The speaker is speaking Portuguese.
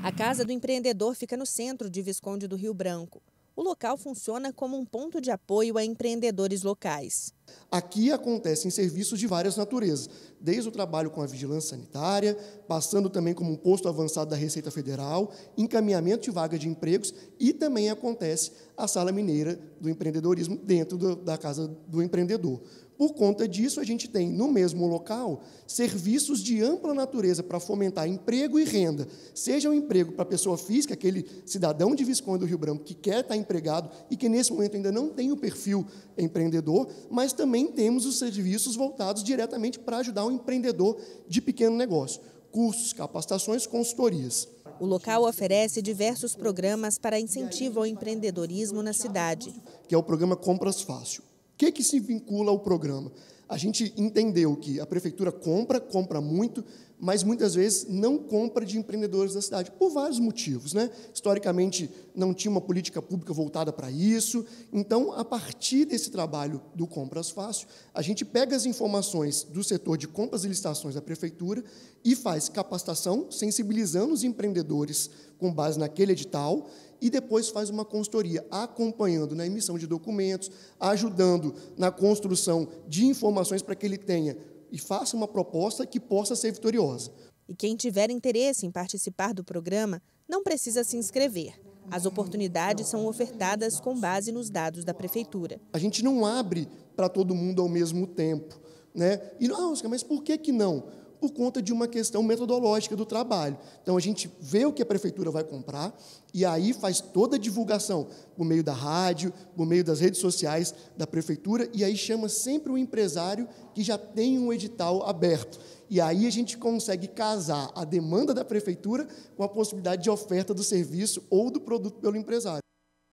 A Casa do Empreendedor fica no centro de Visconde do Rio Branco. O local funciona como um ponto de apoio a empreendedores locais. Aqui acontecem serviços de várias naturezas, desde o trabalho com a vigilância sanitária, passando também como um posto avançado da Receita Federal, encaminhamento de vaga de empregos e também acontece a sala mineira do empreendedorismo dentro do, da casa do empreendedor. Por conta disso, a gente tem no mesmo local serviços de ampla natureza para fomentar emprego e renda, seja um emprego para a pessoa física, aquele cidadão de Visconde do Rio Branco que quer estar empregado e que nesse momento ainda não tem o perfil empreendedor, mas também temos os serviços voltados diretamente para ajudar o empreendedor de pequeno negócio: cursos, capacitações, consultorias. O local oferece diversos programas para incentivo ao empreendedorismo na cidade. Que é o programa Compras Fácil. O que, que se vincula ao programa? A gente entendeu que a prefeitura compra, compra muito, mas muitas vezes não compra de empreendedores da cidade, por vários motivos. Né? Historicamente, não tinha uma política pública voltada para isso. Então, a partir desse trabalho do Compras Fácil, a gente pega as informações do setor de compras e licitações da prefeitura e faz capacitação, sensibilizando os empreendedores com base naquele edital e depois faz uma consultoria, acompanhando na emissão de documentos, ajudando na construção de informações para que ele tenha e faça uma proposta que possa ser vitoriosa. E quem tiver interesse em participar do programa não precisa se inscrever. As oportunidades são ofertadas com base nos dados da prefeitura. A gente não abre para todo mundo ao mesmo tempo. Né? E, não, ah, mas por que, que não? por conta de uma questão metodológica do trabalho. Então, a gente vê o que a prefeitura vai comprar e aí faz toda a divulgação por meio da rádio, por meio das redes sociais da prefeitura, e aí chama sempre o empresário que já tem um edital aberto. E aí a gente consegue casar a demanda da prefeitura com a possibilidade de oferta do serviço ou do produto pelo empresário.